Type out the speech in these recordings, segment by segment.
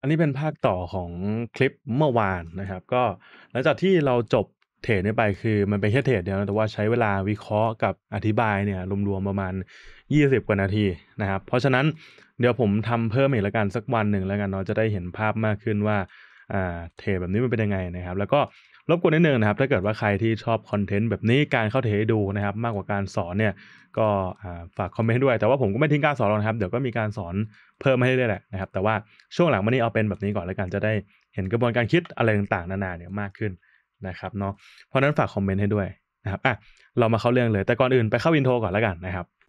อันนี้เป็นภาคต่อของคลิปเมื่อวานนะครับ ก็หลังจากที่เราจบเทรดนี้ไปคือมันเป็นแค่เทรดเดียวนะแต่ว่าใช้เวลาวิเคราะห์กับอธิบายเนี่ยรวมๆประมาณ 20 กว่านาทีนะครับเพราะฉะนั้นเดี๋ยวผมทำเพิ่มอีกแล้วกัน สักวันหนึ่งแล้วกันเนาะจะได้เห็นภาพมากขึ้นว่า เทรดแบบนี้มันเป็นยังไงนะครับ แล้วก็รบกวนนิดนึงนะครับถ้าเกิดว่าใครที่ชอบคอนเทนต์แบบนี้การเข้าเทให้ดูนะครับมากกว่าการสอนเนี่ยก็ฝากคอมเมนต์ด้วย แต่ว่าผมก็ไม่ทิ้งการสอนหรอกครับเดี๋ยวก็มีการสอนเพิ่มมาให้อด้แหละนะครับ แต่ว่าช่วงหลังวันนี้เอาเป็นแบบนี้ก่อนแล้วกันจะได้เห็นกระบวนการคิดอะไรต่างๆนานาเนี่ยมากขึ้นนะครับเนาะเพราะนั้นฝากคอมเมนต์ให้ด้วยนะครับอ่ะเรามาเข้าเรื่องเลยแต่ก่อนอื่นไปเข้าอินโทรก่อนแล้วกันนะครับ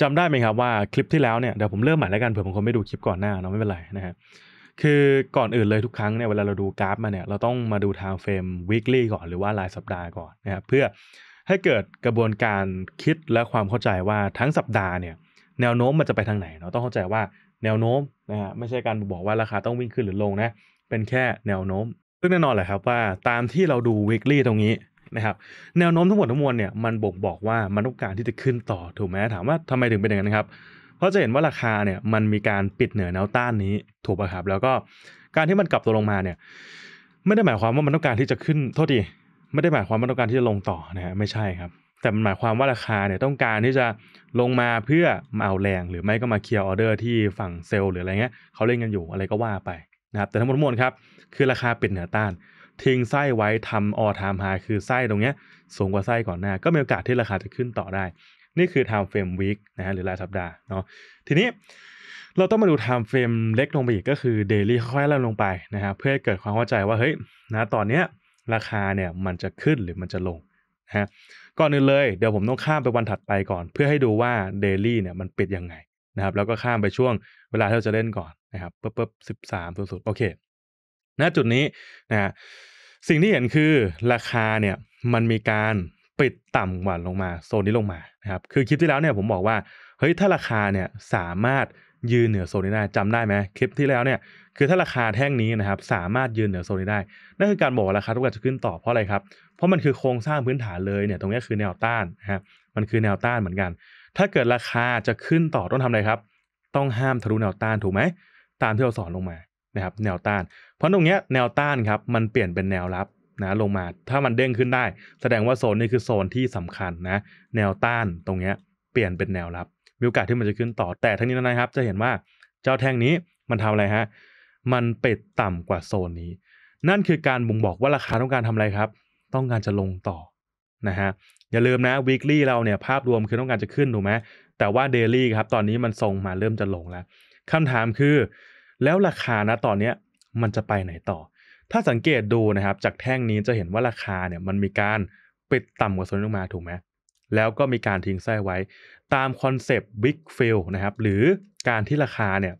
จำได้ไหมครับว่าคลิปที่แล้วเนี่ย เดี๋ยวผมเริ่มใหม่แล้วกันเผื่อบางคนไม่ดูคลิปก่อนหน้าเนาะไม่เป็นไรนะฮะคือก่อนอื่นเลยทุกครั้งเนี่ยเวลาเราดูกราฟมาเนี่ย เราต้องมาดู time frame weekly ก่อนหรือว่ารายสัปดาห์ก่อนนะครับเพื่อให้เกิดกระบวนการคิดและความเข้าใจว่าทั้งสัปดาห์เนี่ยแนวโน้มมันจะไปทางไหนเราต้องเข้าใจว่าแนวโน้มนะฮะไม่ใช่การบอกว่าราคาต้องวิ่งขึ้นหรือลงนะ เป็นแค่แนวโน้มซึ่งแน่นอนแหละครับว่าตามที่เราดู weekly ตรงนี้นะครับแนวโน้มทั้งหมดทั้งมวลเนี่ยมันบ่งบอกว่ามันต้องการที่จะขึ้นต่อถูกไหมถามว่าทำไมถึงเป็นอย่างนั้นครับ เพราะจะเห็นว่าราคาเนี่ย มันมีการปิดเหนือแนวต้านนี้ ถูกป่ะครับแล้วก็การที่มันกลับตัวลงมาเนี่ย ไม่ได้หมายความว่ามันต้องการที่จะขึ้นโทษดีไม่ได้หมายความว่าต้องการที่จะลงต่อนะฮะไม่ใช่ครับ แต่มันหมายความว่าราคาเนี่ยต้องการที่จะลงมาเพื่อมาเอาแรง หรือไม่ก็มาเคลียร์ออเดอร์ที่ฝั่งเซลล์หรืออะไรเงี้ยเขาเล่นกันอยู่อะไรก็ว่าไปนะครับ แต่ทั้งหมดทั้งมวลครับคือราคาปิดเหนือต้านทิ้งไส้ไว้ทำออทาม์ไฮคือไส้ตรงเนี้ยสูงกว่าไส้ก่อนหน้า ก็มีโอกาสที่ราคาจะขึ้นต่อได้ นี่คือ time frame week นะฮะหรือรายสัปดาห์เนาะ ทีนี้เราต้องมาดู time frame เล็กลงไปอีกก็คือ daily ค่อยๆเล่ลงไปนะฮะเพื่อเกิดความเข้าใจว่าเฮ้ยนะตอนเนี้ยราคาเนี่ยมันจะขึ้นหรือมันจะลงนะฮะก่อนอื่นเลยเดี๋ยวผมต้องข้ามไปวันถัดไปก่อน เพื่อให้ดูว่า daily เนี่ยมันปิดยังไงนะครับแล้วก็ข้ามไปช่วง เวลาที่เราจะเล่นก่อนนะครับปุ๊บปุ๊บสิบสามสุดๆโอเคณจุดนี้นะสิ่งที่เห็นคือราคาเนี่ยมันมีการปิดต่ำกว่าลงมาโซนนี้ลงมานะครับคือคลิปที่แล้วเนี่ยผมบอกว่าเฮ้ยถ้าราคาเนี่ยสามารถยืนเหนือโซนนี้ได้จำได้ไหมคลิปที่แล้วเนี่ยคือถ้าราคาแท่งนี้นะครับสามารถยืนเหนือโซนนี้ได้นั่นคือการบอกราคาทุกอย่างจะขึ้นต่อเพราะอะไรครับเพราะมันคือโครงสร้างพื้นฐานเลยเนี่ยตรงนี้คือแนวต้านนะครับมันคือแนวต้านเหมือนกัน ถ้าเกิดราคาจะขึ้นต่อต้องทำอะไรครับ ต้องห้ามทะลุแนวต้านถูกไหมตามที่เราสอนลงมานะครับแนวต้านเพราะตรงเนี้ยแนวต้านครับมันเปลี่ยนเป็นแนวรับนะลงมาถ้ามันเด้งขึ้นได้ แสดงว่าโซนนี้คือโซนที่สำคัญนะ แนวต้านตรงเนี้ยเปลี่ยนเป็นแนวรับมีโอกาสที่มันจะขึ้นต่อแต่ ทั้งนี้นะครับ จะเห็นว่าเจ้าแท่งนี้มันทำอะไรฮะมันปิดต่ำกว่าโซนนี้ นั่นคือการบ่งบอกว่าราคาต้องการทำอะไรครับ ต้องการจะลงต่อนะฮะอย่าลืมนะ weekly เราเนี่ยภาพรวมคือต้องการจะขึ้นถูกไหมแต่ว่า daily ครับตอนนี้มันทรงมาเริ่มจะลงแล้วคำถามคือแล้วราคานะตอนนี้มันจะไปไหนต่อ ถ้าสังเกตดูนะครับ จากแท่งนี้จะเห็นว่าราคาเนี่ยมันมีการปิดต่ำกว่าโซนลงมาถูกไหมแล้วก็มีการทิ้งไส้ไว้ ตามคอนเซปต์บิ๊กฟิลนะครับ หรือการที่ราคาเนี่ย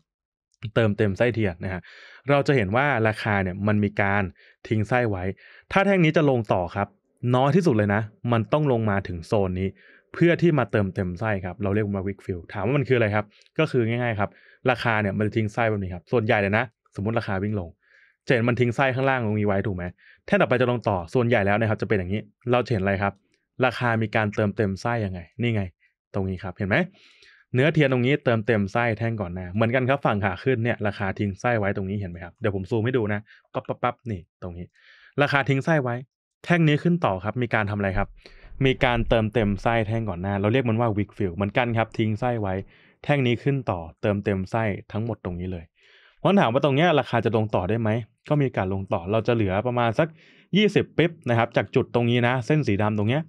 เติมเต็มไส้เทียนนะฮะเราจะเห็นว่าราคาเนี่ยมันมีการทิ้งไส้ไว้ ถ้าแท่งนี้จะลงต่อครับ น้อยที่สุดเลยนะ มันต้องลงมาถึงโซนนี้เพื่อที่มาเติมเต็มไส้ครับเราเรียกว่าวิกฟิลถามว่ามันคืออะไรครับ ก็คือง่ายๆครับ ราคาเนี่ยมันจะทิ้งไส้แบบนี้ครับ ส่วนใหญ่เลยนะ สมมติราคาวิ่งลงจะเห็นมันทิ้งไส้ข้างล่างลงนี้ไว้ถูกไหมถ้าต่อไปจะลงต่อส่วนใหญ่แล้วนะครับ จะเป็นอย่างนี้ เราเห็นอะไรครับ ราคา มีการเติมเต็มไส้ยังไงนี่ไง ตรงนี้ครับ เห็นไหมเนื้อเทียนตรงนี้เติมเต็มไส้แท่งก่อนหน้าเหมือนกันครับฝั่งขาขึ้นเนี่ย ราคาทิ้งไส้ไว้ตรงนี้เห็นไหมครับเดี๋ยวผมซูมให้ดูนะก็ปั๊บปั๊บนี่ตรงนี้ ราคาทิ้งไส้ไว้ แท่งนี้ขึ้นต่อครับ มีการทำอะไรครับมีการเติมเต็มไส้แท่งก่อนหน้า เราเรียกมันว่าวิกฟิลเหมือนกันครับทิ้งไส้ไว้ แท่งนี้ขึ้นต่อ เติมเต็มไส้ทั้งหมดตรงนี้เลย เพราะถามว่าตรงนี้ราคาจะลงต่อได้ไหมก็มีการลงต่อเราจะเหลือประมาณสัก 20ปิ๊บนะครับจากจุดตรงนี้นะ เส้นสีดำตรงนี้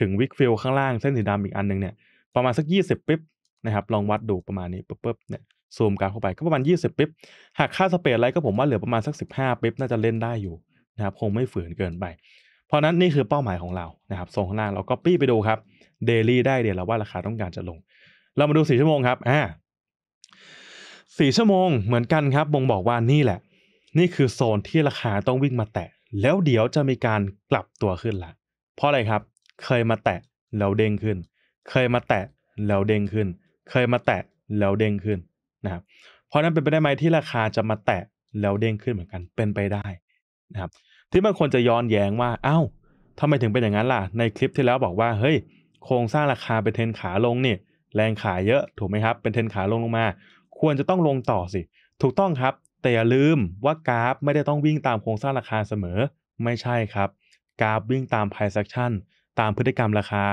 ถึงวิกฟิลข้างล่างเส้นสีดำอีกอันหนึ่งเนี่ยประมาณสัก 20ปิ๊บนะครับลองวัดดูประมาณนี้ปุ๊บเนี่ยซูมกราฟเข้าไปก็ประมาณ20ปิ๊บหากค่าสเปรดอะไรก็ผมว่าเหลือประมาณสัก 15ปิ๊บน่าจะเล่นได้อยู่นะครับคงไม่ฝืนเกินไปเพราะนั้นนี่คือเป้าหมายของเรานะครับส่งข้างล่างเราก็ปี้ไปดูครับเดลี่ได้เดี๋ยวเราว่าราคาต้องการจะลง เรามาดูสี่ชั่วโมงครับอ่าสี่ชั่วโมงเหมือนกันครับบ่งบอกว่านี่แหละ นี่คือโซนที่ราคาต้องวิ่งมาแตะ แล้วเดี๋ยวจะมีการกลับตัวขึ้นละเพราะอะไรครับ เคยมาแตะแล้วเด้งขึ้น เคยมาแตะ แล้วเด้งขึ้นเคยมาแตะแล้วเด้งขึ้นนะครับ เพราะนั้นเป็นไปได้ไหมที่ราคาจะมาแตะแล้วเด้งขึ้นเหมือนกันเป็นไปได้นะครับที่บางคนจะย้อนแย้งว่า เอา้าทำไมถึงเป็นอย่างนั้นล่ะ ในคลิปที่แล้วบอกว่าเฮ้ยโครงสร้างราคาเป็นเทนขาลงเนี่ยแรงขายเยอะถูกไหมครับเป็นเทนขาลงลงมา ควรจะต้องลงต่อสิ ถูกต้องครับ แต่อย่าลืมว่ากราฟไม่ได้ต้องวิ่งตามโครงสร้างราคาเสมอไม่ใช่ครับกราฟวิ่งตามไพ i ซ e ชั t i ตามพฤติกรรมราคา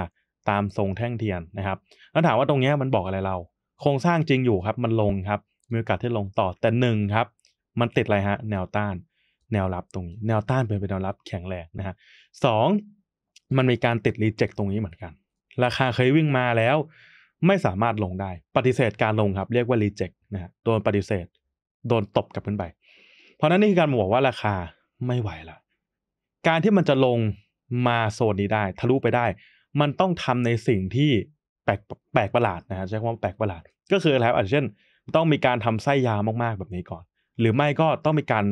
ตามทรงแท่งเทียนนะครับแล้วถามว่าตรงนี้มันบอกอะไรเรา โครงสร้างจริงอยู่ครับมันลงครับมีโอกาสที่ลงต่อแต่หนึ่งครับ มันติดอะไรฮะ แนวต้านแนวรับตรงนี้แนวต้านเป็นเป็นแนวรับแข็งแรงนะฮะสองมันมีการติดรีเจ็คตรงนี้เหมือนกัน ราคาเคยวิ่งมาแล้ว ไม่สามารถลงได้ปฏิเสธการลงครับ เรียกว่ารีเจ็คนะฮะโดนปฏิเสธโดนตบกลับขึ้นไป เพราะนั้นนี่คือการบอกว่าราคาไม่ไหวละการที่มันจะลงมาโซนนี้ได้ ทะลุไปได้ มันต้องทำในสิ่งที่แปลกแปลกประหลาดนะฮะใช้คำว่าแปลกประหลาด ก็คืออะไรครับอาจจะเช่นต้องมีการทำไส้ยามากๆแบบนี้ก่อน หรือไม่ก็ต้องมีการ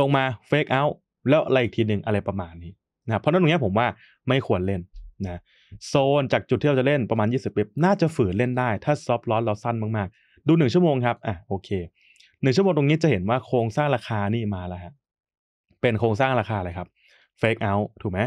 ลงมาเฟกเอาท์แล้วอะไรอีกทีหนึ่งอะไรประมาณนี้นะเพราะนั้นตรงนี้ผมว่าไม่ควรเล่นนะโซนจากจุดที่เราจะเล่นประมาณ 20เี็บน่าจะฝืนเล่นได้ถ้าซอฟล์ลอสเราสั้นมากๆ ดู 1 ชั่วโมงครับ อ่ะโอเคหนึ่งชั่วโมงตรงนี้จะเห็นว่าโครงสร้างราคานี่มาแล้วฮะเป็นโครงสร้างราคาอะไรครับเฟกเอาท์ถูกไหม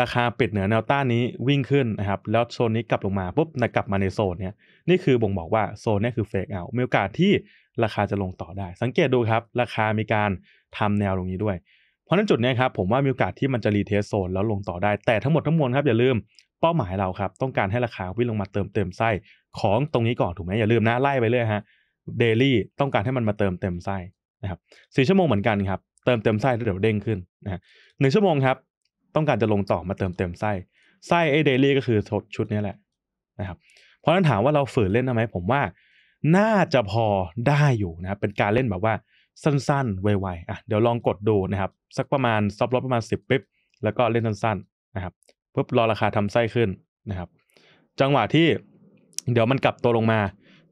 ราคาปิดเหนือแนวต้านนี้วิ่งขึ้นนะครับแล้วโซนนี้กลับลงมาปุ๊บนะกลับมาในโซน เนี้ยนี่คือบ่งบอกว่าโซนนี้คือเฟกเอาท์มีโอกาสที่ราคาจะลงต่อได้ สังเกตดูครับ ราคามีการทำแนวตรงนี้ด้วยเพราะนั้นจุดนี้ครับ ผมว่ามีโอกาสที่มันจะรีเทสโซนแล้วลงต่อได้ แต่ทั้งหมดทั้งมวลครับอย่าลืมเป้าหมายเราครับ ต้องการให้ราคาวิ่งลงมาเติมเต็มไส้ ของตรงนี้ก่อนถูกไหมอย่าลืมนะไล่ไปเรื่อยฮะเดลี่ต้องการให้มันมาเติมเต็มไส้นะครับสี่ชั่วโมงเหมือนกันครับเติมเต็มไส้แล้วเดี๋ยวเด้งขึ้นนะหนึ่งชั่วโมงครับ ต้องการจะลงต่อมาเติมเต็มไส้ไส้ไอเดลี่ก็คือชุดนี้แหละนะครับเพราะนั้นถามว่าเราฝืนเล่นทำไมผมว่าน่าจะพอได้อยู่นะครับเป็นการเล่นแบบว่าสั้นๆ ไวๆอ่ะเดี๋ยวลองกดดูนะครับ สักประมาณซับลดประมาณ 10ปิ๊บ แล้วก็เล่นสั้นๆนะครับปุ๊บรอราคาทำไส้ขึ้นนะครับ จังหวะที่เดี๋ยวมันกลับตัวลงมา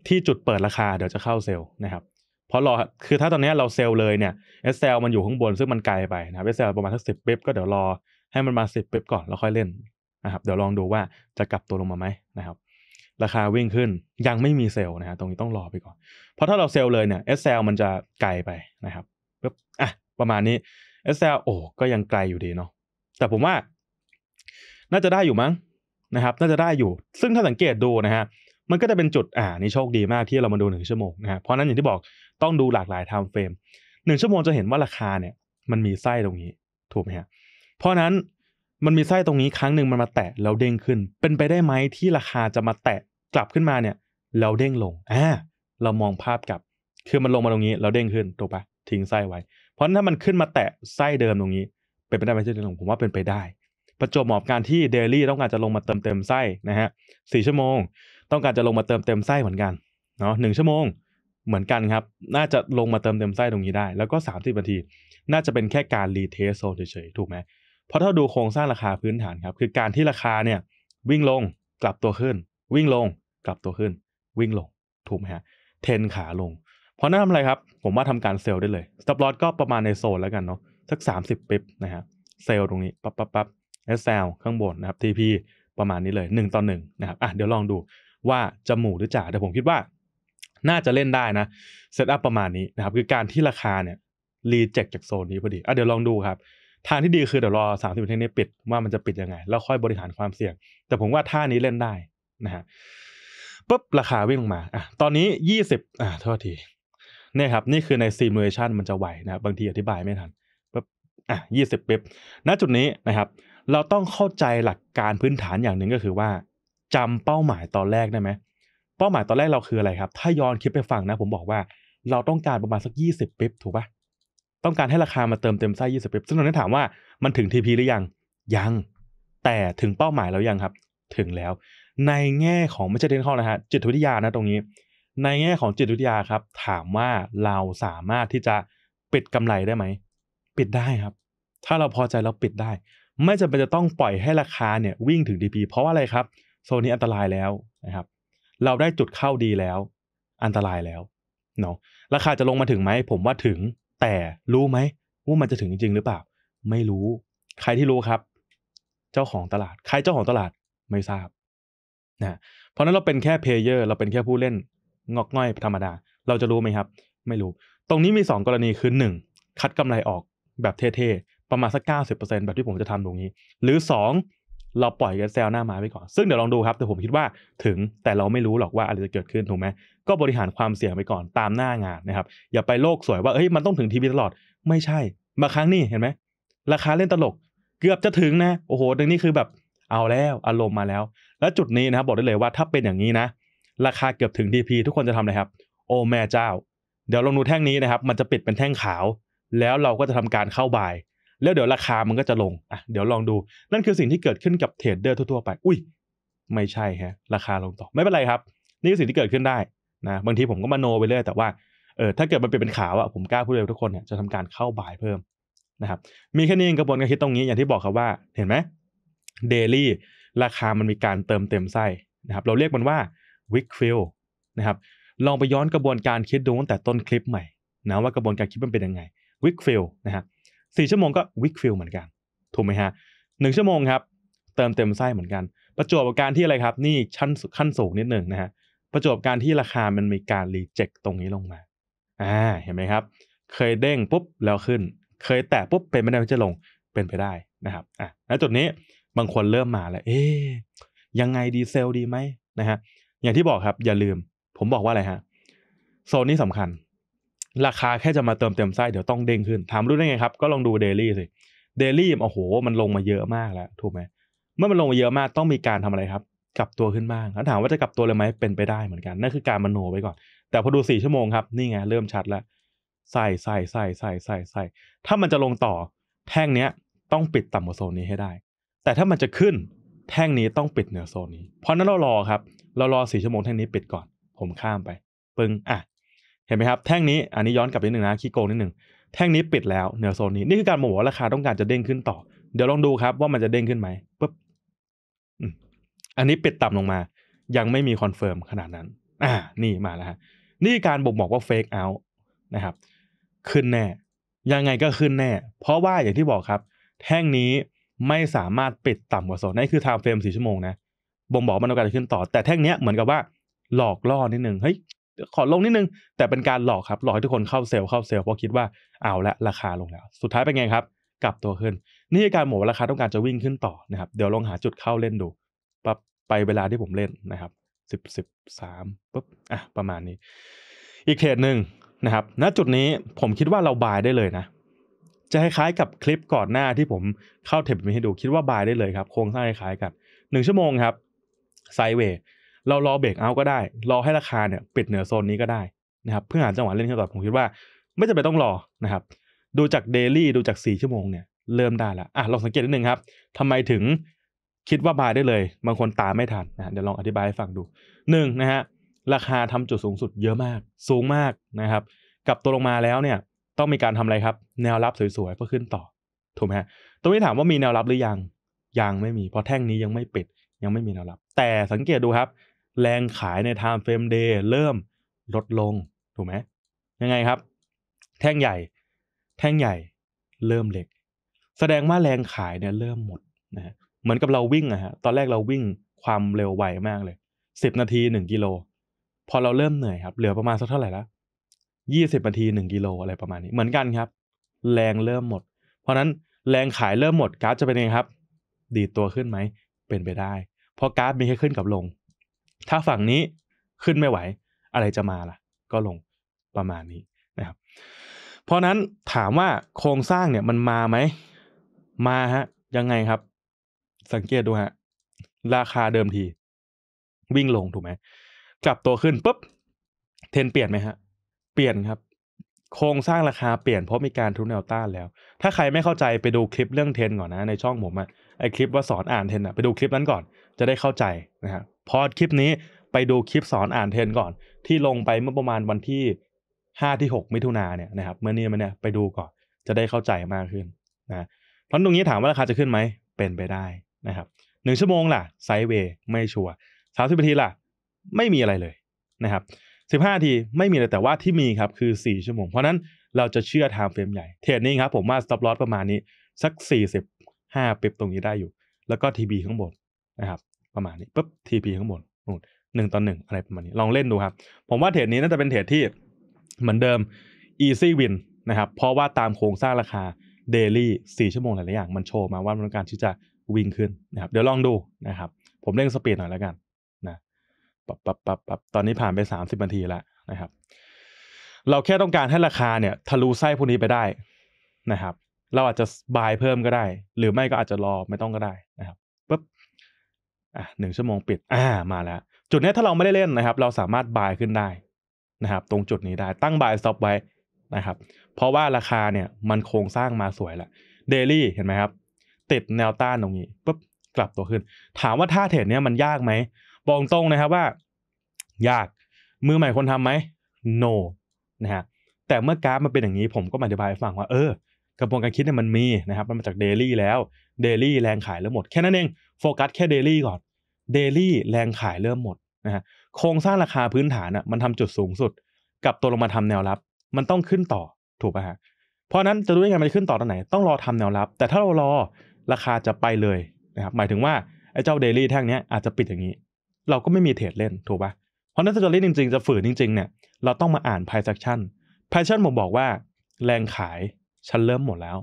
ที่จุดเปิดราคาเดี๋ยวจะเข้าเซลล์นะครับเพราะรอคือถ้าตอนนี้เราเซลล์เลยเนี่ยเ SL มันอยู่ข้างบนซึ่งมันไกลไปนะครับซลประมาณสักสิบปิ๊บก็เดี๋ยวรอให้มันมาสิบปิ๊บก่อนแล้วค่อยเล่นนะครับเดี๋ยวลองดูว่าจะกลับตัวลงมาไหมนะครับราคาวิ่งขึ้นยังไม่มีเซลล์นะฮะตรงนี้ต้องรอไปก่อน เพราะถ้าเราเซลล์เลยเนี่ยเอสเซลมันจะไกลไปนะครับปึ๊บอ่ะประมาณนี้เอสเซลโอ้ก็ยังไกลอยู่ดีเนาะแต่ผมว่าน่าจะได้อยู่มั้งนะครับน่าจะได้อยู่ ซึ่งถ้าสังเกตดูนะฮะมันก็จะเป็นจุดอ่านี่โชคดีมากที่เรามาดูหนึ่งชั่วโมงนะฮะเพราะนั้นอย่างที่บอกต้องดูหลากหลายไทม์เฟรมหนึ่งชั่วโมงจะเห็นว่าราคาเนี่ย มันมีไส้ตรงนี้ถูกไหมฮะเพราะนั้นมันมีไส้ตรงนี้ครั้งหนึ่งมันมาแตะแล้วเด้งขึ้น เป็นไปได้ไหมที่ราคาจะมาแตะกลับขึ้นมาเนี่ยแล้วเด้งลงอ่าเรามองภาพกลับ คือมันลงมาตรงนี้แล้วเด้งขึ้นถูกปะทิ้งไส้ไว้ เพราะถ้ามันขึ้นมาแตะไส้เดิมตรงนี้ เป็นไปได้ไหมที่เด้งลงผมว่าเป็นไปได้ ประจบเหมาะการที่เดลี่ต้องการจะลงมาเติมเต็มไส้นะฮะสี่ชั่วโมง ต้องการจะลงมาเติมเต็มไส้เหมือนกันเนาะหนึ่งชั่วโมงเหมือนกันครับน่าจะลงมาเติมเต็มไส้ตรงนี้ได้ แล้วก็ 30นาที น่าจะเป็นแค่การรีเทสโซเฉยๆถูกไหมพราะถ้าดูโครงสร้างราคาพื้นฐานครับ คือการที่ราคาเนี่ย วิ่งลงกลับตัวขึ้น วิ่งลงกลับตัวขึ้นวิ่งลง ถูกไหมฮะเทนขาลงเพราะนั่นทำอะไรครับ ผมว่าทำการเซลล์ได้เลยสต็อปลอสก็ประมาณในโซนแล้วกันเนาะสัก30ปิ๊บนะฮะเซลล์ตรงนี้ปั๊บปั๊บปั๊บเอสแซลข้างบนนะครับทีพีประมาณนี้เลย1ต่อหนึ่งนะครับอ่ะเดี๋ยวลองดูว่าจะหมู่หรือจ่าแต่ผมคิดว่า น่าจะเล่นได้นะเซตอัพประมาณนี้นะครับคือการที่ราคาเนี่ยรีเจ็คจากโซนนี้พอดี อ่ะเดี๋ยวลองดูครับทางที่ดีคือเดี๋ยวรอสามสิบวันนี้ปิดว่ามันจะปิดยังไง แล้วค่อยบริหารความเสี่ยง แต่ผมว่าท่านี้เล่นได้นะฮะปุ๊บราคาวิ่งลงมา อ่ะ ตอนนี้ยี่สิบอ่ะโทษทีเนี่ยครับ นี่คือในซีมูเลชันมันจะไหวนะบางทีอธิบายไม่ทันปุ๊บอ่ะยี่สิบปุ๊บณจุดนี้นะครับ เราต้องเข้าใจหลักการพื้นฐานอย่างหนึ่งก็คือว่า จำเป้าหมายตอนแรกได้ไหม เป้าหมายตอนแรกเราคืออะไรครับ ถ้าย้อนคลิปไปฟังนะผมบอกว่า เราต้องการประมาณสัก 20ปุ๊บถูกปะต้องการให้ราคามาเติมเต็มไส้ยี่สิบเปอร์เซ็ึ่งตอนนี้ถามว่ามันถึง TP หรือยังยัง แต่ถึงเป้าหมายแล้วยังครับ ถึงแล้ว ในแง่ของไม่ใช่เทคนิคนะฮะจิตวิทยานะตรงนี้ ในแง่ของจิตวิทยาครับ ถามว่าเราสามารถที่จะ ปิดกำไรได้ไหม ปิดได้ครับ ถ้าเราพอใจเราปิดได้ ไม่จำเป็นจะต้องปล่อยให้ราคาเนี่ยวิ่งถึง TP เพราะว่าอะไรครับ โซนนี้อันตรายแล้วนะครับ เราได้จุดเข้าดีแล้ว อันตรายแล้วเนาะราคาจะลงมาถึงไหมผมว่าถึงแต่รู้ไหมว่ามันจะถึงจริงหรือเปล่า ไม่รู้ ใครที่รู้ครับ เจ้าของตลาด ใครเจ้าของตลาดไม่ทราบนะเพราะนั้นเราเป็นแค่เพลเยอร์ เราเป็นแค่ผู้เล่นงอกง่อยธรรมดา เราจะรู้ไหมครับ ไม่รู้ ตรงนี้มี 2 กรณี คือ1คัดกำไรออกแบบเท่ๆ ประมาณสัก 90%แบบที่ผมจะทำตรงนี้ หรือ 2เราปล่อยกันแซวหน้ามาไปก่อน ซึ่งเดี๋ยวลองดูครับ แต่ผมคิดว่าถึงแต่เราไม่รู้หรอกว่าอะไรจะเกิดขึ้น ถูกไหม ก็บริหารความเสี่ยงไปก่อนตามหน้างานนะครับ อย่าไปโลกสวยว่าเฮ้ยมันต้องถึงทีวีตลอดไม่ใช่บางครั้งนี่เห็นไหม ราคาเล่นตลก เกือบจะถึงนะ โอ้โหตรงนี้คือแบบเอาแล้ว อารมณ์มาแล้ว แล้วจุดนี้นะครับบอกได้เลยว่าถ้าเป็นอย่างนี้นะ ราคาเกือบถึงทีพีทุกคนจะทำอะไรครับ โอแม่เจ้า เดี๋ยวลองดูแท่งนี้นะครับ มันจะปิดเป็นแท่งขาว แล้วเราก็จะทำการเข้าบ่ายแล้วเดี๋ยวราคามันก็จะลง อ่ะ เดี๋ยวลองดู นั่นคือสิ่งที่เกิดขึ้นกับเทรดเดอร์ทั่วๆไป อุ้ย ไม่ใช่ฮะ ราคาลงต่อ ไม่เป็นไรครับ นี่คือสิ่งที่เกิดขึ้นได้นะ บางทีผมก็มาโนไปเรื่อยแต่ว่า เออถ้าเกิดมันเปลี่ยนเป็นขาวอ่ะผมกล้าพูดเลยทุกคนเนี่ย จะทำการเข้าบายเพิ่มนะครับ มีแค่นี้เองกระบวนการคิดตรงนี้ อย่างที่บอกครับว่า เห็นไหมเดลี่ ราคามันมีการเติมเต็มไส้นะครับ เราเรียกมันว่าวิกฟิลนะครับ ลองไปย้อนกระบวนการคิดดูตั้งแต่ต้นคลิปใหม่นะว่ากระบวนการคิดมันเป็นยังไงวิกฟิลนะครับสี่ชั่วโมงก็วิกฟิลเหมือนกัน ถูกไหมฮะหนึ่งชั่วโมงครับ เติมเต็มไส้เหมือนกัน ประจวบกับการที่อะไรครับ นี่ชั้นขั้นสูงนิดหนึ่งนะฮะประจวบการที่ราคามันมีการรีเจ็คตรงนี้ลงมาอ่าเห็นไหมครับ เคยเด้ง ปุ๊บแล้วขึ้น เคยแตะปุ๊บเป็นไม่ได้่จะลงเป็นไปได้นะครับอ่ะณจุดนี้บางคนเริ่มมาแล้วเอ๊ยังไงดีเซลดีไหมนะฮะอย่างที่บอกครับ อย่าลืม ผมบอกว่าอะไรฮะโซนนี้สำคัญราคาแค่จะมาเติมเต็มไส้เดี๋ยวต้องเด้งขึ้น ถามรู้ได้ไงครับ ก็ลองดูเดลี่สิเดลี่โอ้โหมันลงมาเยอะมากแล้ว ถูกไหมเมื่อมันลงมาเยอะมากต้องมีการทำอะไรครับ กลับตัวขึ้นบ้างแล้วถามว่าจะกลับตัวเลยไหมเป็นไปได้เหมือนกันนั่นคือการมโนไว้ก่อน แต่พอดูสี่ชั่วโมงครับ นี่ไง เริ่มชัดแล้วใส่ใส่ใส่ใส่ใส่ใส่ถ้ามันจะลงต่อแท่งเนี้ย ต้องปิดต่ำกว่าโซนนี้ให้ได้ แต่ถ้ามันจะขึ้นแท่งนี้ต้องปิดเหนือโซนนี้ เพราะนั้นเรารอครับเรารอสี่ชั่วโมงแท่งนี้ปิดก่อนผมข้ามไปปึ้งอ่ะห็นไหมครับ แท่งนี้ อันนี้ย้อนกลับนิดนึงนะขี้โกงนิดนึงแท่งนี้ปิดแล้วเหนือโซนนี้นี่คือการบอกว่าราคาต้องการจะเด้งขึ้นต่อ เดี๋ยวลองดูครับว่ามันจะเด้งขึ้นไหมปุ๊บอันนี้ปิดต่ำลงมา ยังไม่มีคอนเฟิร์มขนาดนั้น อ่า นี่มาแล้วฮะ นี่การบอกบอกว่าเฟกเอาท์นะครับ ขึ้นแน่ ยังไงก็ขึ้นแน่ เพราะว่าอย่างที่บอกครับ แท่งนี้ไม่สามารถปิดต่ำกว่าโซนนี่คือไทม์เฟรมสี่ชั่วโมงนะบ่งบอก มันโอกาสขึ้นต่อ แต่แท่งเนี้ยเหมือนกับว่าหลอกล่อนิดนึงเฮ้ยขอลงนิดนึง แต่เป็นการหลอกครับ หลอกให้ทุกคนเข้าเซลล์เข้าเซลล์เพราะคิดว่าเอาละราคาลงแล้ว สุดท้ายเป็นไงครับกลับตัวขึ้น นี่คือการหมดราคาต้องการจะวิ่งขึ้นต่อนะครับ เดี๋ยวลองหาจุดเข้าเล่นดูปั๊บไปเวลาที่ผมเล่นนะครับสิบสิบสามปุ๊บอ่ะประมาณนี้ อีกเทรดหนึ่งนะครับ ณจุดนี้ผมคิดว่าเราบายได้เลยนะ จะคล้ายๆกับคลิปก่อนหน้าที่ผมเข้าเทปมีให้ดู คิดว่าบายได้เลยครับ โครงสร้างคล้ายๆกันหนึ่งชั่วโมงครับไซเวย์เรารอเบรกเอาก็ได้ รอให้ราคาเนี่ย ปิดเหนือโซนนี้ก็ได้นะครับ เพื่อหาจังหวะเล่นขึ้นต่อผมคิดว่า ไม่จำเป็นต้องรอนะครับ ดูจากเดลี่ดูจาก 4 ชั่วโมงเนี่ยเริ่มได้ละอ่ะ ลองสังเกตนิดนึงครับทำไมถึงคิดว่าบายได้เลย บางคนตามไม่ทันนะเดี๋ยวลองอธิบายให้ฟังดู1นนะฮะราคาทำจุดสูงสุดเยอะมาก สูงมากนะครับกับตัวลงมาแล้วเนี่ย ต้องมีการทำอะไรครับ แนวรับสวยๆเพื่อขึ้นต่อถูกไหมฮะตรงนี้ถามว่ามีแนวรับหรือยังยังไม่มี เพราะแท่งนี้ยังไม่ปิดยังไม่มีแนวรับ แต่สังเกตดูครับแรงขายใน time frame day เริ่มลดลง ถูกไหมยังไงครับ แท่งใหญ่ แท่งใหญ่เริ่มเล็ก แสดงว่าแรงขายเนี่ยเริ่มหมดนะฮะเหมือนกับเราวิ่งอะฮะ ตอนแรกเราวิ่งความเร็วไวมากเลยสิบนาทีหนึ่งกิโลพอเราเริ่มเหนื่อยครับ เหลือประมาณสักเท่าไหร่ละยี่สิบนาทีหนึ่งกิโลอะไรประมาณนี้ เหมือนกันครับ แรงเริ่มหมด เพราะนั้นแรงขายเริ่มหมดกราฟจะเป็นยังไงครับ ดีดตัวขึ้นไหมเป็นไปได้ เพราะกราฟมีแค่ขึ้นกับลงถ้าฝั่งนี้ขึ้นไม่ไหว อะไรจะมาล่ะ ก็ลงประมาณนี้นะครับ เพราะนั้นถามว่าโครงสร้างเนี่ยมันมาไหม มาฮะ ยังไงครับ สังเกตดูฮะราคาเดิมที วิ่งลงถูกไหมกลับตัวขึ้นปุ๊บเทนเปลี่ยนไหมฮะ เปลี่ยนครับ โครงสร้างราคาเปลี่ยนเพราะมีการทุนแนวต้านแล้ว ถ้าใครไม่เข้าใจไปดูคลิปเรื่องเทนก่อนนะในช่องผมอะไอคลิปว่าสอนอ่านเทนอะไปดูคลิปนั้นก่อนจะได้เข้าใจนะครับพอคลิปนี้ไปดูคลิปสอนอ่านเทนก่อนที่ลงไปเมื่อประมาณวันที่ห้าที่หกมิถุนาเนี่ยนะครับ เมื่อนี้มันเนี่ยไปดูก่อนจะได้เข้าใจมากขึ้นนะเพราะตรงนี้ถามว่าราคาจะขึ้นไหมเป็นไปได้นะครับหนึ่งชั่วโมงล่ะไซด์เวย์ไม่ชัวร์สามสิบนาทีล่ะ ไม่มีอะไรเลยนะครับสิบห้าทีไม่มีเลยแต่ว่าที่มีครับ คือสี่ชั่วโมง เพราะนั้นเราจะเชื่อไทม์เฟรมใหญ่ เทรดนี้ครับผมว่าสต็อปลอสประมาณนี้สักสี่สิบห้าปิบตรงนี้ได้อยู่แล้วก็ทีบีข้างบนนะครับประมาณนี้ปุ๊บ TP ข้างบนนู่นหนึ่งต่อหนึ่งอะไรประมาณนี้ลองเล่นดูครับ ผมว่าเทรดนี้น่าจะเป็นเทรดที่เหมือนเดิม easy win นะครับเพราะว่าตามโครงสร้างราคา daily 4 ชั่วโมงหลาย ๆ อย่างมันโชว์มาว่ามันต้องการที่จะวิ่งขึ้นนะครับเดี๋ยวลองดูนะครับ ผมเร่งสปีดหน่อยแล้วกันนะปับปับปับปับตอนนี้ผ่านไป 30นาทีแล้วนะครับ เราแค่ต้องการให้ราคาเนี่ยทะลุไส้พวกนี้ไปได้นะครับเราอาจจะบายเพิ่มก็ได้ หรือไม่ก็อาจจะรอไม่ต้องก็ได้นะครับปุ๊บอ่ะหนึ่งชั่วโมง ปิด อ่ามาแล้วจุดนี้ถ้าเราไม่ได้เล่นนะครับ เราสามารถบายขึ้นได้นะครับ ตรงจุดนี้ได้ตั้งบายสต็อปไว้นะครับ เพราะว่าราคาเนี่ยมันโครงสร้างมาสวยละเดลี่เห็นไหมครับ ติดแนวต้านตรงนี้ปุ๊บกลับตัวขึ้น ถามว่าท่าเทรดเนี่ยมันยากไหมบอกตรงนะครับว่า ยาก มือใหม่คนทำไหม no นะฮะแต่เมื่อกราฟมันเป็นอย่างนี้ผมก็มาอธิบายให้ฟังว่าเออกระบวนการคิดเนี่ยมันมีนะครับ มันมาจากเดลี่แล้ว เดลี่แรงขายเริ่มหมด แค่นั้นเองโฟกัสแค่เดลี่ก่อน เดลี่แรงขายเริ่มหมดนะฮะ โครงสร้างราคาพื้นฐานอ่ะมันทำจุดสูงสุด กับตัวลงมาทำแนวรับ มันต้องขึ้นต่อถูกป่ะฮะเพราะนั้นจะรู้ได้ไงมันขึ้นต่อตอนไหน ต้องรอทำแนวรับ แต่ถ้าเรารอราคาจะไปเลยนะครับ หมายถึงว่าไอ้เจ้าเดลี่แท่งเนี้ยอาจจะปิดอย่างนี้ เราก็ไม่มีเทรดเล่นถูกป่ะ เพราะนั้นจะเล่นจริงๆจะฝืนจริง ๆเนี่ยเราต้องมาอ่านไพ่ c e ็ c ชั่นไพ่ c e ็ c ชั่นผมบอกว่า แรงขายฉันเริ่มหมดแล้ว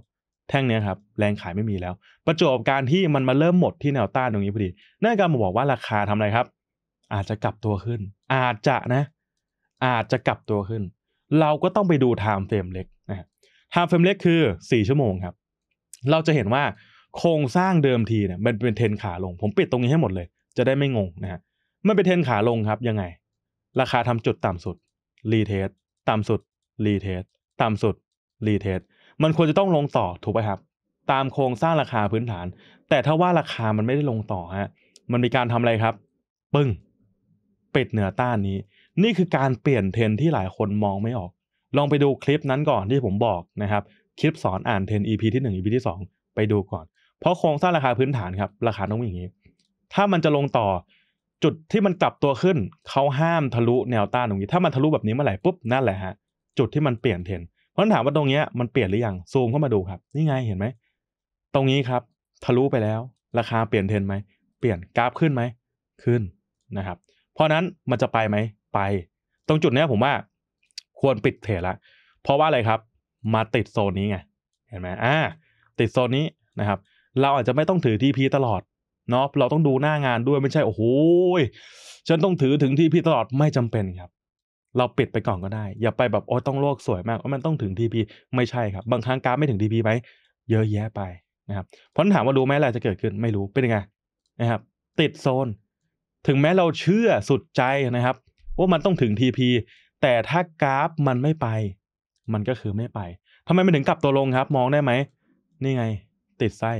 แท่งเนี้ยครับแรงขายไม่มีแล้ว ประจวบการที่มันมาเริ่มหมดที่แนวต้านตรงนี้พอดีนั่นการบอกว่าราคาทำอะไรครับ อาจจะกลับตัวขึ้น อาจจะนะ อาจจะกลับตัวขึ้น เราก็ต้องไปดูไทม์เฟรมเล็กนะไทม์เฟรมเล็กคือ4 ชั่วโมงครับ เราจะเห็นว่าโครงสร้างเดิมทีเนี่ยมันเป็นเทนขาลง ผมปิดตรงนี้ให้หมดเลย จะได้ไม่งงนะฮะมันเป็นเทนขาลงครับยังไง ราคาทำจุดต่ำสุดรีเทสต่ำสุดรีเทสต่ำสุดรีเทสมันควรจะต้องลงต่อถูกไหมครับ ตามโครงสร้างราคาพื้นฐาน แต่ถ้าว่าราคามันไม่ได้ลงต่อฮะ มันมีการทำอะไรครับ ปึ้งปิดเหนือต้านนี้ นี่คือการเปลี่ยนเทรนที่หลายคนมองไม่ออก ลองไปดูคลิปนั้นก่อนที่ผมบอกนะครับ คลิปสอนอ่านเทรน EP ที่1 EP ที่2ไปดูก่อน เพราะโครงสร้างราคาพื้นฐานครับราคาต้องอย่างนี้ ถ้ามันจะลงต่อ จุดที่มันกลับตัวขึ้นเขาห้ามทะลุแนวต้านตรงนี้ ถ้ามันทะลุแบบนี้เมื่อไหร่ปุ๊บนั่นแหละฮะจุดที่มันเปลี่ยนเทรนราะถามว่าตรงเนี้ยมันเปลี่ยนหรือยังซูมเข้ามาดูครับนี่ไงเห็นไหมตรงนี้ครับ ทะลุไปแล้วราคาเปลี่ยนเทรนไหมเปลี่ยนกราฟขึ้นไหมขึ้นนะครับ เพราะนั้นมันจะไปไหมไป ตรงจุดเนี้ยผมว่า ควรปิดเทรดละ เพราะว่าอะไรครับ มาติดโซนนี้ไงเห็นไหมอ่า ติดโซนนี้นะครับ เราอาจจะไม่ต้องถือทีพีตลอดเนาะเราต้องดูหน้างานด้วยไม่ใช่โอ้โหฉันต้องถือถึงทีพีตลอดไม่จำเป็นครับเราปิดไปก่อนก็ได้อย่าไปแบบโอ้ต้องโลกสวยมากว่ามันต้องถึง TP ไม่ใช่ครับ บางครั้งกราฟไม่ถึง TP ไหมเยอะแยะไปนะครับเพราะถามว่ารู้ไหมอะไรจะเกิดขึ้น ไม่รู้เป็นยังไงนะครับ ติดโซน ถึงแม้เราเชื่อสุดใจนะครับว่ามันต้องถึง TP แต่ถ้ากราฟมันไม่ไป มันก็คือไม่ไปทำไมไม่ถึงกลับตัวลงครับ มองได้ไหมนี่ไง ติดไส้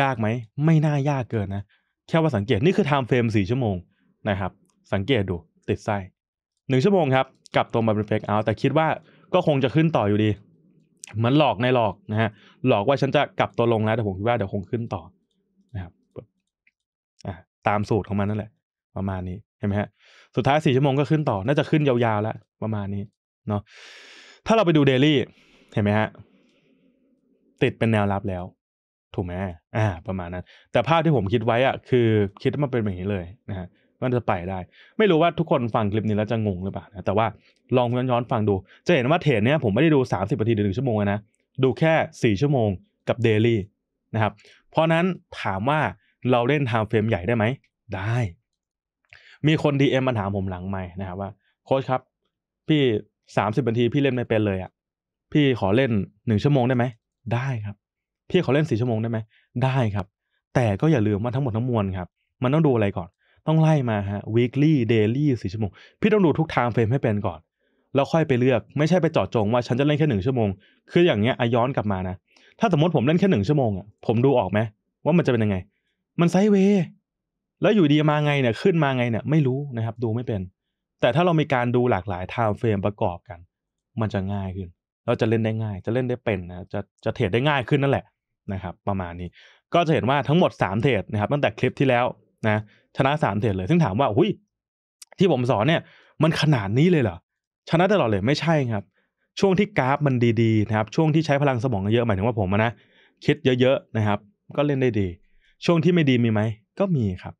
ยากไหมไม่น่ายากเกินนะแค่ว่าสังเกตนี่คือไทม์เฟรมสี่ชั่วโมงนะครับ สังเกตดู ติดไส้หนึ่งชั่วโมงครับกลับตัวมาเป็นเฟกเอา แต่คิดว่าก็คงจะขึ้นต่ออยู่ดีเหมือนหลอกในหลอกนะฮะหลอกว่าฉันจะกลับตัวลงแล้วแต่ผมคิดว่าเดี๋ยวคงขึ้นต่อนะครับอ่าตามสูตรของมันนั่นแหละ ประมาณนี้เห็นไหมฮะสุดท้ายสี่ชั่วโมงก็ขึ้นต่อ น่าจะขึ้นยาวๆแล้วประมาณนี้เนาะถ้าเราไปดูเดลี่เห็นไหมฮะติดเป็นแนวรับแล้ว ถูกไหมอ่า ประมาณนั้น แต่ภาพที่ผมคิดไว้อ่ะ คือ คิดมันเป็นแบบนี้เลยนะฮะก็จะไปได้ ไม่รู้ว่าทุกคนฟังคลิปนี้แล้วจะงงหรือเปล่านะแต่ว่าลองย้อนๆฟังดู จะเห็นว่าเทรดเนี้ยผมไม่ได้ดู 30นาทีหรือหนึ่งชั่วโมงนะ ดูแค่ 4 ชั่วโมงกับเดลี่นะครับ เพราะนั้นถามว่าเราเล่นไทม์เฟรมใหญ่ได้ไหม ได้ มีคน DM มาถามผมหลังไม่นะครับว่าโค้ชครับ พี่สามสิบนาทีพี่เล่นไม่เป็นเลยอะ่ะ พี่ขอเล่นหนึ่งชั่วโมงได้ไหม ได้ครับ พี่ขอเล่นสี่ชั่วโมงได้ไหม ได้ครับ แต่ก็อย่าลืมว่าทั้งหมดทั้งมวลครับมันต้องดูอะไรก่อนต้องไล่มาฮะ weekly daily สี่ชั่วโมง พี่ต้องดูทุกทางเฟรมให้เป็นก่อน แล้วค่อยไปเลือก ไม่ใช่ไปจอดจงว่าฉันจะเล่นแค่หนึ่งชั่วโมง คืออย่างเงี้ยย้อนกลับมานะ ถ้าสมมติผมเล่นแค่หนึ่งชั่วโมงอ่ะผมดูออกไหมว่ามันจะเป็นยังไง มันไซเวย์แล้วอยู่ดีมาไงเนี่ย ขึ้นมาไงเนี่ย ไม่รู้นะครับ ดูไม่เป็น แต่ถ้าเรามีการดูหลากหลายไทม์เฟรมประกอบกัน มันจะง่ายขึ้น เราจะเล่นได้ง่าย จะเล่นได้เป็นนะจะจะเทรดได้ง่ายขึ้นนั่นแหละนะครับ ประมาณนี้ ก็จะเห็นว่าทั้งหมด3เทรดนะครับตั้งแต่คลิปที่แล้วนะชนะสามเทรดเลย ซึ่งถามว่า อุ้ย ที่ผมสอนเนี่ย มันขนาดนี้เลยเหรอ ชนะตลอดเลย ไม่ใช่ครับ ช่วงที่กราฟมันดีๆนะครับ ช่วงที่ใช้พลังสมองเยอะหมายถึงว่าผมนะคิดเยอะๆนะครับ ก็เล่นได้ดี ช่วงที่ไม่ดีมีไหม ก็มีครับ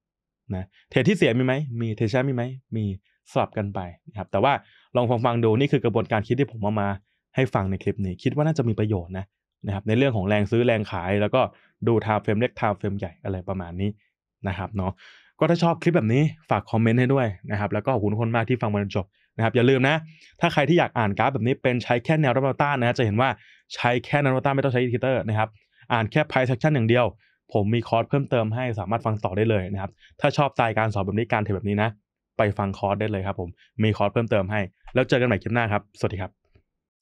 นะ เทรดที่เสียมีไหม มี เทรดชนะมีไหม มี สลับกันไปนะครับ แต่ว่าลองฟังฟังดูนี่คือกระบวนการคิดที่ผมเอามาให้ฟังในคลิปนี้ คิดว่าน่าจะมีประโยชน์นะนะครับ ในเรื่องของแรงซื้อแรงขาย แล้วก็ดูทาเฟรมเล็กทาเฟรมใหญ่อะไรประมาณนี้นะครับเนาะก็ถ้าชอบคลิปแบบนี้ฝากคอมเมนต์ให้ด้วยนะครับแล้วก็ขอบคุณคนมากที่ฟังมาจนจบนะครับอย่าลืมนะถ้าใครที่อยากอ่านกราฟแบบนี้เป็นใช้แค่แนวรับต้านนะจะเห็นว่าใช้แค่แนวรับต้านไม่ต้องใช้อินิเตอร์นะครับอ่านแค่ไพ่เซกชั i นอย่างเดียว ผมมีคอร์สเพิ่มเติมให้สามารถฟังต่อได้เลยนะครับถ้าชอบสไตล์การสอนแบบนี้การเทรดแบบนี้นะไปฟังคอร์สได้เลยครับผมมีคอร์สเพิ่มเติมให้แล้วเจอกันใหม่คลิปหน้าครับ สวัสดีครับ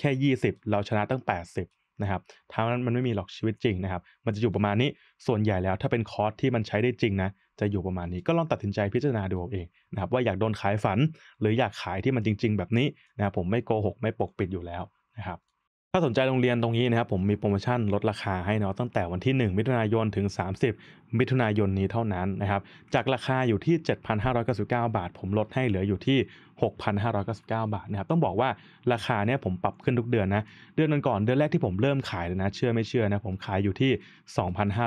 แค่ 20 เราชนะตั้ง 80 นะครับทั้งนั้นมันไม่มีหรอกชีวิตจริงนะครับ มันจะอยู่ประมาณนี้ ส่วนใหญ่แล้วถ้าเป็นคอร์สที่มันใช้ได้จริงนะ จะอยู่ประมาณนี้ ก็ลองตัดสินใจพิจารณาดูเองนะครับ ว่าอยากโดนขายฝันหรืออยากขายที่มันจริงๆ แบบนี้ นะครับผมไม่โกหกไม่ปกปิดอยู่แล้วนะครับ ถ้าสนใจโรงเรียนตรงนี้นะครับผมมีโปรโมชั่นลดราคาให้เนาะตั้งแต่วันที่ 1 มิถุนายนถึง 30 มิถุนายนนี้เท่านั้นนะครับจากราคาอยู่ที่ 7,599 บาท ผมลดให้เหลืออยู่ที่6,599 บาทนะครับ ต้องบอกว่าราคาเนี่ยผมปรับขึ้นทุกเดือนนะ เดือนก่อนเดือนแรกที่ผมเริ่มขายเลยนะ เชื่อไม่เชื่อนะผมขายอยู่ที่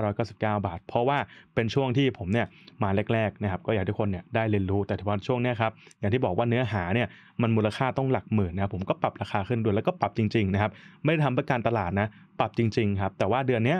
2,599 บาท เพราะว่าเป็นช่วงที่ผมเนี่ยมาแรกๆนะครับ ก็อยากทุกคนเนี่ยได้เรียนรู้ แต่ท้ว่าช่วงเนี้ยครับ อย่างที่บอกว่าเนื้อหาเนี่ยมันมูลค่าต้องหลักหมื่นนะครับผมก็ปรับราคาขึ้นด้วยแล้วก็ปรับจริงๆนะครับ ไม่ได้ทำเพื่อการตลาดนะ ปรับจริงๆครับ แต่ว่าเดือนเนี้ย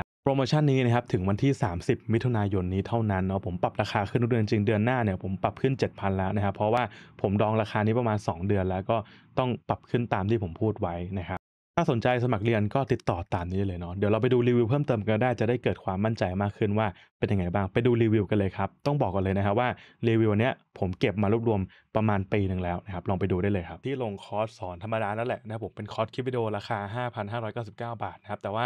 รับโปรโมชั่นนี้นะครับถึงวันที่ 30 มิถุนายนนี้เท่านั้นเนาะผมปรับราคาขึ้นทุกเดือนจริงเดือนหน้าเนี่ยผมปรับขึ้น 7,000 แล้วนะครับเพราะว่าผมดองราคานี้ประมาณ 2 เดือนแล้วก็ต้องปรับขึ้นตามที่ผมพูดไว้นะครับถ้าสนใจสมัครเรียนก็ติดต่อตามนี้เลยเนาะเดี๋ยวเราไปดูรีวิวเพิ่มเติมกันได้ จะได้เกิดความมั่นใจมากขึ้นว่าเป็นยังไงบ้าง ไปดูรีวิวกันเลยครับต้องบอกก่อนเลยนะครับว่ารีวิวเนี้ยผมเก็บมารวบรวมประมาณปีหนึ่งแล้วนะครับลองไปดูได้เลยครับที่ลงคอร์สสอนธรรมดานั่นแหละนะครับผมเป็นคอร์สคลิปวิดีโอราคา 5,599 บาทนะครับแต่ว่า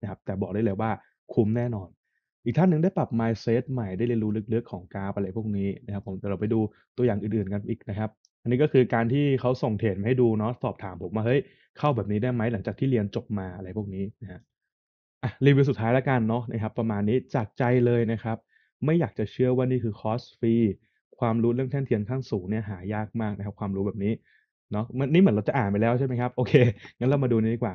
นะครับแต่บอกได้เลยว่าคุ้มแน่นอน อีกท่านหนึ่งได้ปรับ mindset ใหม่ได้เรียนรู้ลึกๆของกาอะไรพวกนี้นะครับผมเดี๋ยวเราไปดูตัวอย่างอื่นๆกันอีกนะครับ อันนี้ก็คือการที่เขาส่งเทรดมาให้ดูเนาะสอบถามผมว่าเฮ้ย เข้าแบบนี้ได้ไหมหลังจากที่เรียนจบมาอะไรพวกนี้นะฮะอ่ะรีวิวสุดท้ายแล้วกันเนาะนะครับ ประมาณนี้จากใจเลยนะครับ ไม่อยากจะเชื่อว่านี่คือคอร์สฟรีความรู้เรื่องแท่นเทียนขั้นสูงเนี่ยหายากมากนะครับ ความรู้แบบนี้เนาะมันนี่เหมือนเราจะอ่านไปแล้วใช่ไหมครับโอเคงั้นเรามาดูนี้ดีกว่า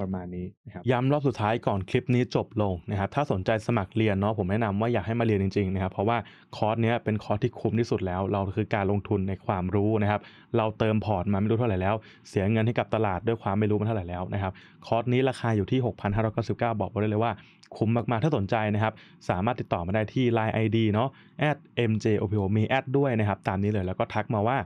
ประมาณนี้นะครับย้ำรอบสุดท้ายก่อนคลิปนี้จบลงนะครับ ถ้าสนใจสมัครเรียนเนาะ ผมแนะนำว่าอยากให้มาเรียนจริงๆนะครับ เพราะว่าคอร์สเนี้ยเป็นคอร์สที่คุ้มที่สุดแล้ว เราคือการลงทุนในความรู้นะครับ เราเติมพอร์ตมาไม่รู้เท่าไหร่แล้ว เสียเงินให้กับตลาดด้วยความไม่รู้มาเท่าไหร่แล้วนะครับ คอร์สนี้ราคาอยู่ที่ 6,599บาบอกได้เลยว่าคุ้มมาก ๆ ถ้าสนใจนะครับ สามารถติดต่อมาได้ที่ Line ID เนาะ @mjopo มีแอดด้วยนะครับ ตามนี้เลยแล้วก็ทักมาว่า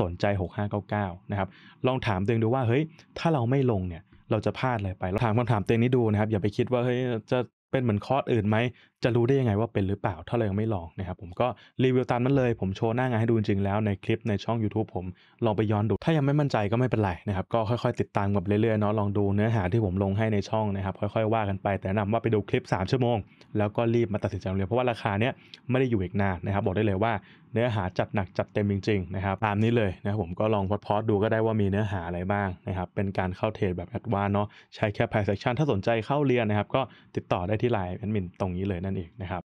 สนใจ6599นะครับ ลองถามตัวเองดูว่าเฮ้ยถ้าเราไม่ลงเนี่ยเราจะพลาดอะไรไปถามคำถามเต็งนี้ดูนะครับ อย่าไปคิดว่าเฮ้ยจะเป็นเหมือนคอร์สอื่นไหมจะรู้ได้ยังไงว่าเป็นหรือเปล่าถ้าเรายังไม่ลองนะครับผมก็รีวิวตามนั้นเลยผมโชว์หน้างานให้ดูจริงแล้วในคลิปในช่อง YouTube ผมลองไปย้อนดูถ้ายังไม่มั่นใจก็ไม่เป็นไรนะครับก็ค่อยๆติดตามกับเรื่อยๆเนาะลองดูเนื้อหาที่ผมลงให้ในช่องนะครับ ค่อยๆ ว่ากันไป แต่นำว่าไปดูคลิป 3 ชั่วโมงแล้วก็รีบมาตัดสินใจเรียนเพราะว่าราคาเนี้ยไม่ได้อยู่อีกนานนะครับบอกได้เลยว่าเนื้อหาจัดหนักจัดเต็มจริงๆนะครับตามนี้เลยนะครับผมก็ลองพอดพอดูก็ได้ว่ามีเนื้อหาอะไรบ้างนะครับเป็นการเข้าเทรดแบบแอดวานเนาะใช้แค่ไพ่เซ a c t i ถ้าสนใจเข้าเรียนนะครับก็ติดต่อได้ที่ไลน์แอดมินตรงนี้เลยนั่นนั่นเองนะครับ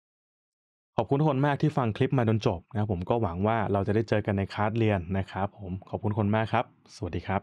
ขอบคุณทุกคนมากที่ฟังคลิปมาจนจบนะครับผมก็หวังว่าเราจะได้เจอกันในคลาสเรียนนะครับผมขอบคุณคนมากครับสวัสดีครับ